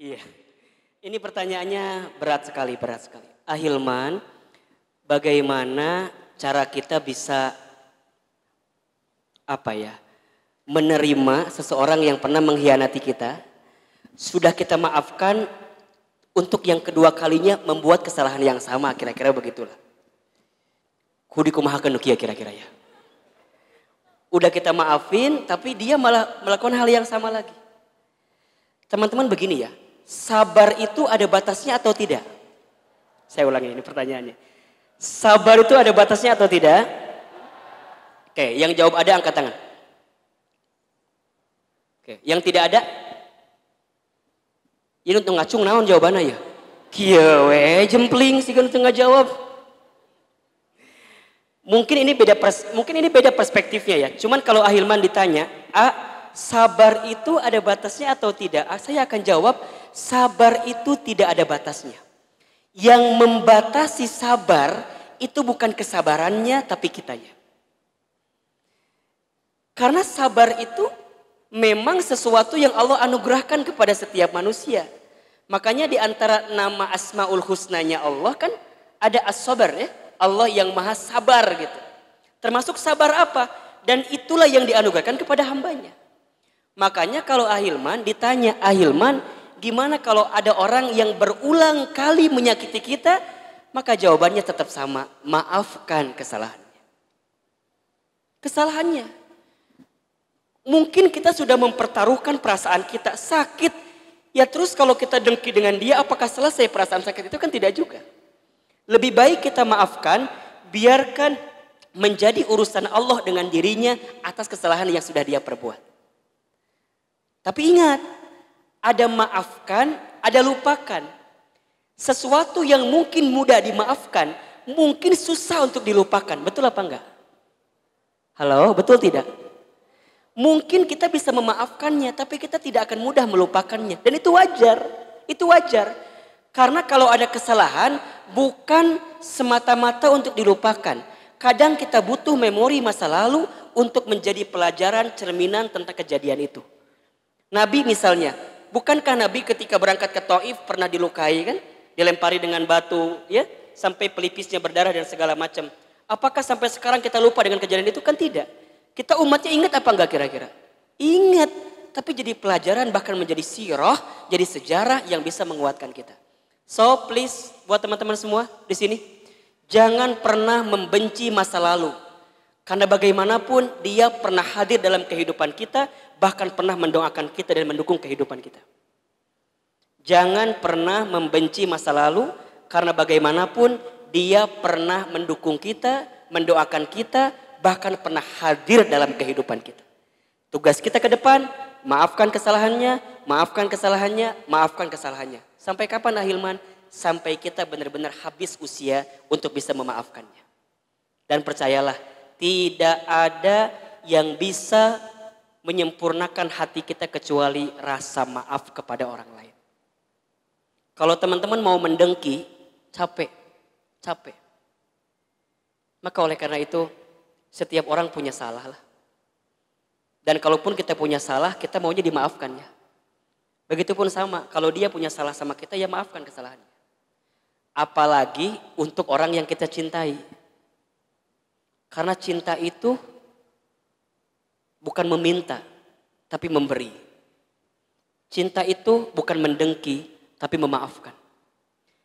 Iya. Ini pertanyaannya berat sekali, berat sekali. Ahilman, bagaimana cara kita bisa apa ya? menerima seseorang yang pernah mengkhianati kita, sudah kita maafkan untuk yang kedua kalinya membuat kesalahan yang sama, kira-kira begitulah. Kudikumahakan nukia kira-kira ya. Udah kita maafin, tapi dia malah melakukan hal yang sama lagi. Teman-teman begini ya, sabar itu ada batasnya atau tidak? Saya ulangi ini pertanyaannya. Sabar itu ada batasnya atau tidak? Oke, yang jawab ada angkat tangan. Oke, yang tidak ada? Ini untuk ngacung naon jawabannya ya? we jempling sih kan tengah jawab. Mungkin ini beda pers mungkin ini beda perspektifnya ya. Cuman kalau Ahilman ditanya, "A, sabar itu ada batasnya atau tidak?" A, saya akan jawab, sabar itu tidak ada batasnya. Yang membatasi sabar itu bukan kesabarannya tapi kitanya. Karena sabar itu memang sesuatu yang Allah anugerahkan kepada setiap manusia. Makanya di antara nama Asmaul Husnanya Allah kan ada as-sabar ya. Allah yang maha sabar gitu. Termasuk sabar apa? Dan itulah yang dianugerahkan kepada hambanya. Makanya kalau Ahilman ditanya Ahilman Gimana kalau ada orang yang berulang kali menyakiti kita? Maka jawabannya tetap sama, maafkan kesalahannya. Kesalahannya. Mungkin kita sudah mempertaruhkan perasaan kita sakit. Ya terus kalau kita dengki dengan dia apakah selesai perasaan sakit itu kan tidak juga. Lebih baik kita maafkan, biarkan menjadi urusan Allah dengan dirinya atas kesalahan yang sudah dia perbuat. Tapi ingat, ada maafkan, ada lupakan. Sesuatu yang mungkin mudah dimaafkan, mungkin susah untuk dilupakan. Betul apa enggak? Halo, betul tidak? Mungkin kita bisa memaafkannya, tapi kita tidak akan mudah melupakannya. Dan itu wajar, itu wajar. Karena kalau ada kesalahan, bukan semata-mata untuk dilupakan. Kadang kita butuh memori masa lalu untuk menjadi pelajaran cerminan tentang kejadian itu. Nabi misalnya, Bukankah Nabi ketika berangkat ke Taif pernah dilukai kan? Dilempari dengan batu ya, sampai pelipisnya berdarah dan segala macam. Apakah sampai sekarang kita lupa dengan kejadian itu? Kan tidak. Kita umatnya ingat apa enggak kira-kira? Ingat, tapi jadi pelajaran bahkan menjadi sirah, jadi sejarah yang bisa menguatkan kita. So please buat teman-teman semua di sini, jangan pernah membenci masa lalu. Karena bagaimanapun dia pernah hadir dalam kehidupan kita, bahkan pernah mendoakan kita dan mendukung kehidupan kita. Jangan pernah membenci masa lalu, karena bagaimanapun dia pernah mendukung kita, mendoakan kita, bahkan pernah hadir dalam kehidupan kita. Tugas kita ke depan, maafkan kesalahannya, maafkan kesalahannya, maafkan kesalahannya. Sampai kapan Ahilman? Ah Sampai kita benar-benar habis usia untuk bisa memaafkannya. Dan percayalah, tidak ada yang bisa menyempurnakan hati kita kecuali rasa maaf kepada orang lain. Kalau teman-teman mau mendengki, capek, capek. Maka oleh karena itu, setiap orang punya salah lah. Dan kalaupun kita punya salah, kita maunya dimaafkannya. Begitupun sama, kalau dia punya salah sama kita, ya maafkan kesalahannya. Apalagi untuk orang yang kita cintai. Karena cinta itu bukan meminta, tapi memberi. Cinta itu bukan mendengki, tapi memaafkan.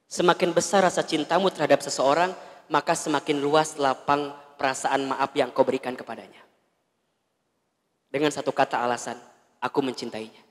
Semakin besar rasa cintamu terhadap seseorang, maka semakin luas lapang perasaan maaf yang kau berikan kepadanya. Dengan satu kata alasan, aku mencintainya.